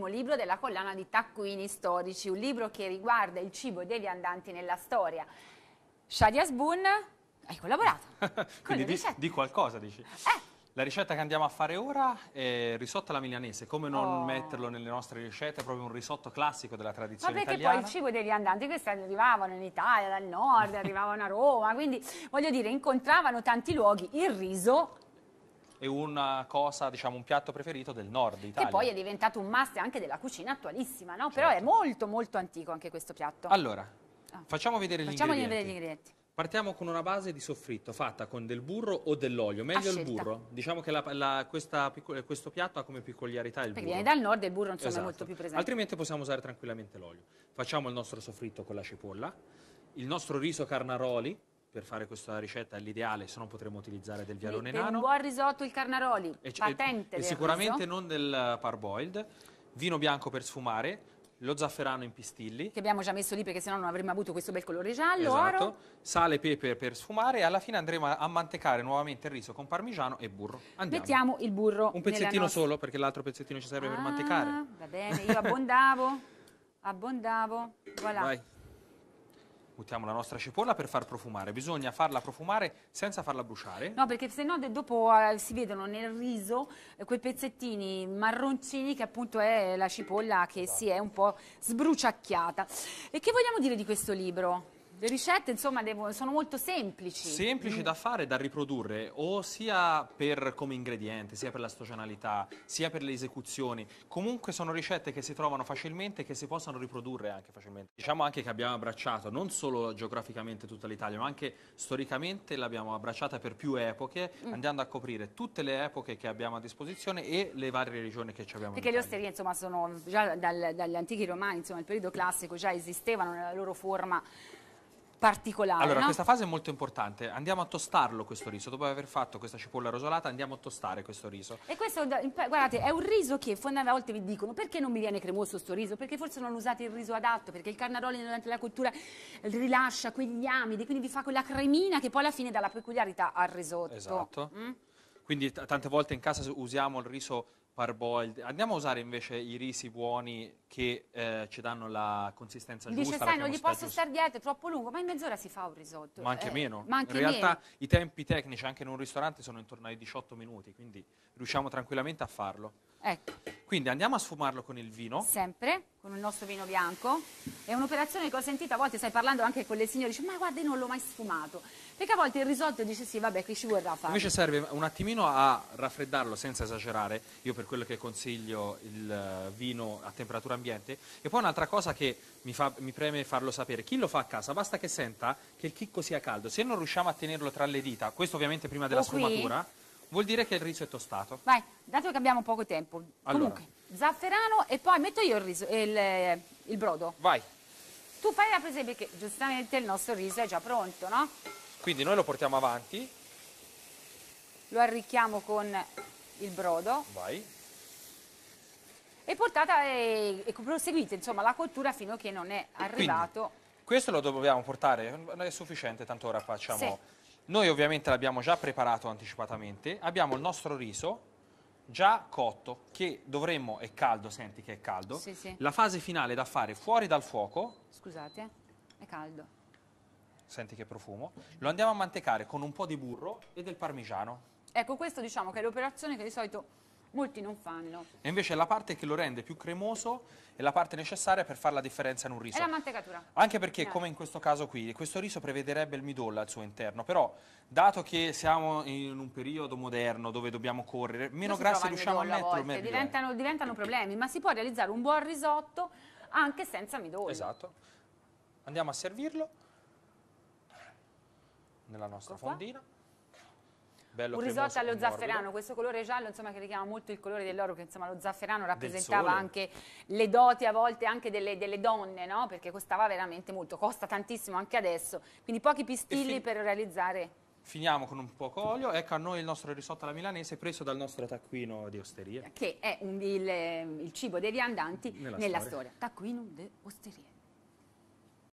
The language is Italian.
primo libro della collana di Taccuini Storici, un libro che riguarda il cibo dei viandanti nella storia. Shadia Sbun, hai collaborato. Quindi di, di, qualcosa dici? Eh. La ricetta che andiamo a fare ora è risotto alla milanese, come non oh. metterlo nelle nostre ricette, è proprio un risotto classico della tradizione italiana. Ma perché italiana. poi il cibo dei viandanti, questi arrivavano in Italia, dal nord, arrivavano a Roma, quindi voglio dire incontravano tanti luoghi, il riso è una cosa, diciamo, un piatto preferito del nord Italia. Che poi è diventato un must anche della cucina attualissima, no? Certo. Però è molto molto antico anche questo piatto. Allora, ah. facciamo vedere facciamo gli ingredienti. Vedere gli ingredienti. Partiamo con una base di soffritto fatta con del burro o dell'olio, meglio il ah, burro. Diciamo che la, la, questa, questo piatto ha come peculiarità il Perché burro. Perché viene dal nord e il burro non esatto. è molto più presente. Altrimenti possiamo usare tranquillamente l'olio. Facciamo il nostro soffritto con la cipolla, il nostro riso carnaroli, per fare questa ricetta è l'ideale, se no potremmo utilizzare del vialone nano. un buon risotto il carnaroli, e, patente e, e sicuramente riso. non del parboiled, vino bianco per sfumare, lo zafferano in pistilli. Che abbiamo già messo lì perché sennò non avremmo avuto questo bel colore giallo, esatto. oro. Sale e pepe per sfumare e alla fine andremo a mantecare nuovamente il riso con parmigiano e burro. Andiamo. Mettiamo il burro Un pezzettino nostra... solo perché l'altro pezzettino ci serve ah, per mantecare. va bene, io abbondavo, abbondavo, voilà. Vai buttiamo la nostra cipolla per far profumare. Bisogna farla profumare senza farla bruciare. No, perché se no dopo eh, si vedono nel riso eh, quei pezzettini marroncini che appunto è la cipolla che esatto. si è un po' sbruciacchiata. E che vogliamo dire di questo libro? Le ricette insomma devo, sono molto semplici. Semplici mm. da fare, da riprodurre, o sia per, come ingrediente, sia per la stagionalità, sia per le esecuzioni. Comunque sono ricette che si trovano facilmente e che si possono riprodurre anche facilmente. Diciamo anche che abbiamo abbracciato non solo geograficamente tutta l'Italia, ma anche storicamente l'abbiamo abbracciata per più epoche, mm. andando a coprire tutte le epoche che abbiamo a disposizione e le varie regioni che ci abbiamo. Perché le osterie insomma sono già dal, dagli antichi romani, insomma il periodo classico già esistevano nella loro forma particolare. Allora, no? questa fase è molto importante. Andiamo a tostarlo questo riso. Dopo aver fatto questa cipolla rosolata, andiamo a tostare questo riso. E questo, guardate, è un riso che a volte vi dicono perché non mi viene cremoso questo riso? Perché forse non usate il riso adatto, perché il carnaroli durante la cottura rilascia quegli amidi, quindi vi fa quella cremina che poi alla fine dà la peculiarità al risotto. Esatto. Mm? Quindi tante volte in casa usiamo il riso parboiled. Andiamo a usare invece i risi buoni che eh, ci danno la consistenza Dice, giusta. Dice, sai, non gli posso giusta. stare dietro, è troppo lungo, ma in mezz'ora si fa un risotto. Ma anche eh, meno. Ma anche in realtà meno. i tempi tecnici anche in un ristorante sono intorno ai 18 minuti, quindi riusciamo tranquillamente a farlo. Ecco. Quindi andiamo a sfumarlo con il vino. Sempre, con il nostro vino bianco. È un'operazione che ho sentito, a volte stai parlando anche con le signore, dice ma guarda io non l'ho mai sfumato. Perché a volte il risotto dice sì, vabbè, qui ci vorrà fare. Invece serve un attimino a raffreddarlo senza esagerare, io per quello che consiglio il eh, vino a temperatura ambiente. E poi un'altra cosa che mi, fa, mi preme farlo sapere, chi lo fa a casa basta che senta che il chicco sia caldo. Se non riusciamo a tenerlo tra le dita, questo ovviamente prima della o sfumatura... Qui Vuol dire che il riso è tostato. Vai, dato che abbiamo poco tempo. Allora. Comunque, zafferano e poi metto io il, riso, il, il brodo. Vai. Tu fai la presepe che giustamente il nostro riso è già pronto, no? Quindi noi lo portiamo avanti. Lo arricchiamo con il brodo. Vai. E portata e, e proseguite, insomma, la cottura fino a che non è arrivato. Quindi, questo lo dobbiamo portare, non è sufficiente, tanto ora facciamo... Sì noi ovviamente l'abbiamo già preparato anticipatamente, abbiamo il nostro riso già cotto, che dovremmo, è caldo, senti che è caldo, sì, sì. la fase finale da fare fuori dal fuoco. Scusate, è caldo. Senti che profumo. Lo andiamo a mantecare con un po' di burro e del parmigiano. Ecco, questo diciamo che è l'operazione che di solito molti non fanno. E invece la parte che lo rende più cremoso è la parte necessaria per fare la differenza in un riso. È la mantecatura. Anche perché, no. come in questo caso qui, questo riso prevederebbe il midolla al suo interno, però dato che siamo in un periodo moderno dove dobbiamo correre, meno grassi riusciamo a metterlo. Meglio. Diventano, diventano problemi, ma si può realizzare un buon risotto anche senza midollo. Esatto. Andiamo a servirlo nella nostra ecco fondina. Qua. Bello un risotto allo zafferano, questo colore giallo insomma, che richiama molto il colore dell'oro, che insomma, lo zafferano rappresentava anche le doti a volte anche delle, delle donne, no? perché costava veramente molto, costa tantissimo anche adesso, quindi pochi pistilli per realizzare... Finiamo con un poco olio, ecco a noi il nostro risotto alla milanese preso dal nostro taccuino di osteria. Che è un, il, il, cibo dei viandanti nella, nella storia. storia. Taccuino di osteria.